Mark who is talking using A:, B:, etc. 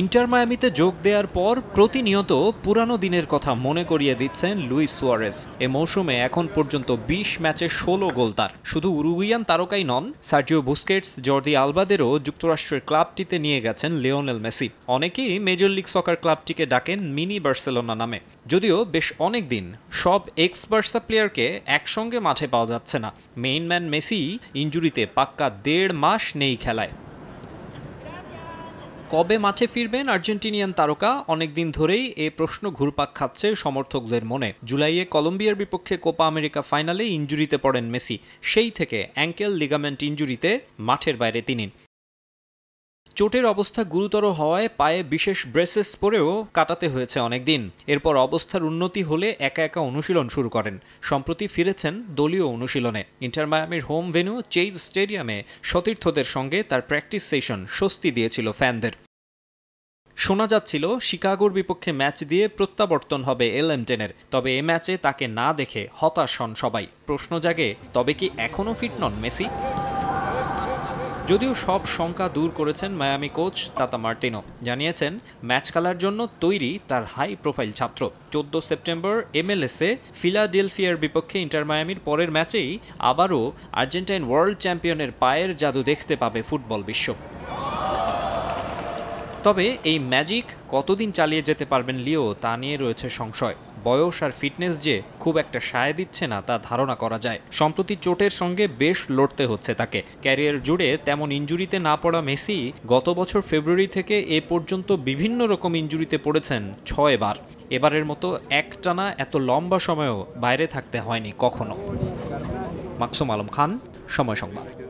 A: inter মায়ামিতে যোগ দেওয়ার পর প্রতিনিয়ত পুরানো দিনের কথা মনে করিয়ে দিচ্ছেন লুইস সুয়ারেস এ মৌসুমে এখন পর্যন্ত ২০ ম্যাচে ষোলো গোল তার শুধু উরুগুয়ান তারকাই নন সার্জিও বুস্কেটস জর্দি আলবাদেরও যুক্তরাষ্ট্রের ক্লাবটিতে নিয়ে গেছেন লিওনেল মেসি অনেকেই মেজর লিগ সকার ক্লাবটিকে ডাকেন মিনি বার্সেলোনা নামে যদিও বেশ অনেক দিন সব এক্স বার্সা প্লেয়ারকে একসঙ্গে মাঠে পাওয়া যাচ্ছে না মেইন ম্যান মেসি ইঞ্জুরিতে পাক্কা দেড় মাস নেই খেলায় কবে মাঠে ফিরবেন আর্জেন্টিনিয়ান তারকা অনেকদিন ধরেই এ প্রশ্ন ঘুরপাক খাচ্ছে সমর্থকদের মনে জুলাইয়ে কলম্বিয়ার বিপক্ষে কোপা আমেরিকা ফাইনালে ইঞ্জুরিতে পড়েন মেসি সেই থেকে অ্যাঙ্কেল লিগামেন্ট ইঞ্জুরিতে মাঠের বাইরে তিনি চোটের অবস্থা গুরুতর হওয়ায় পায়ে বিশেষ ব্রেসেস পরেও কাটাতে হয়েছে অনেকদিন এরপর অবস্থার উন্নতি হলে একা একা অনুশীলন শুরু করেন সম্প্রতি ফিরেছেন দলীয় অনুশীলনে ইন্টার মায়ামির হোম ভেনু চেইজ স্টেডিয়ামে সতীর্থদের সঙ্গে তার প্র্যাকটিস সেশন স্বস্তি দিয়েছিল ফ্যানদের শোনা যাচ্ছিল শিকাগোর বিপক্ষে ম্যাচ দিয়ে প্রত্যাবর্তন হবে টেনের তবে এ ম্যাচে তাকে না দেখে হতাশ হন সবাই প্রশ্ন জাগে তবে কি এখনও ফিট নন মেসি যদিও সব শঙ্কা দূর করেছেন মায়ামি কোচ তাতা মার্টিনো জানিয়েছেন ম্যাচ খেলার জন্য তৈরি তার হাই প্রোফাইল ছাত্র চোদ্দ সেপ্টেম্বর এমএলএসে ফিলাডেলফিয়ার বিপক্ষে ইন্টার মায়ামির পরের ম্যাচেই আবারও আর্জেন্টাইন ওয়ার্ল্ড চ্যাম্পিয়নের পায়ের জাদু দেখতে পাবে ফুটবল বিশ্ব তবে এই ম্যাজিক কতদিন চালিয়ে যেতে পারবেন লিও তা নিয়ে রয়েছে সংশয় বয়স আর ফিটনেস যে খুব একটা সায় দিচ্ছে না তা ধারণা করা যায় সম্প্রতি চোটের সঙ্গে বেশ লড়তে হচ্ছে তাকে ক্যারিয়ার জুড়ে তেমন ইঞ্জুরিতে না পড়া মেসি গত বছর ফেব্রুয়ারি থেকে এ পর্যন্ত বিভিন্ন রকম ইঞ্জুরিতে পড়েছেন ছয়বার এবারের মতো একটানা এত লম্বা সময়ও বাইরে থাকতে হয়নি কখনো মাকসুম আলম খান সময় সংবাদ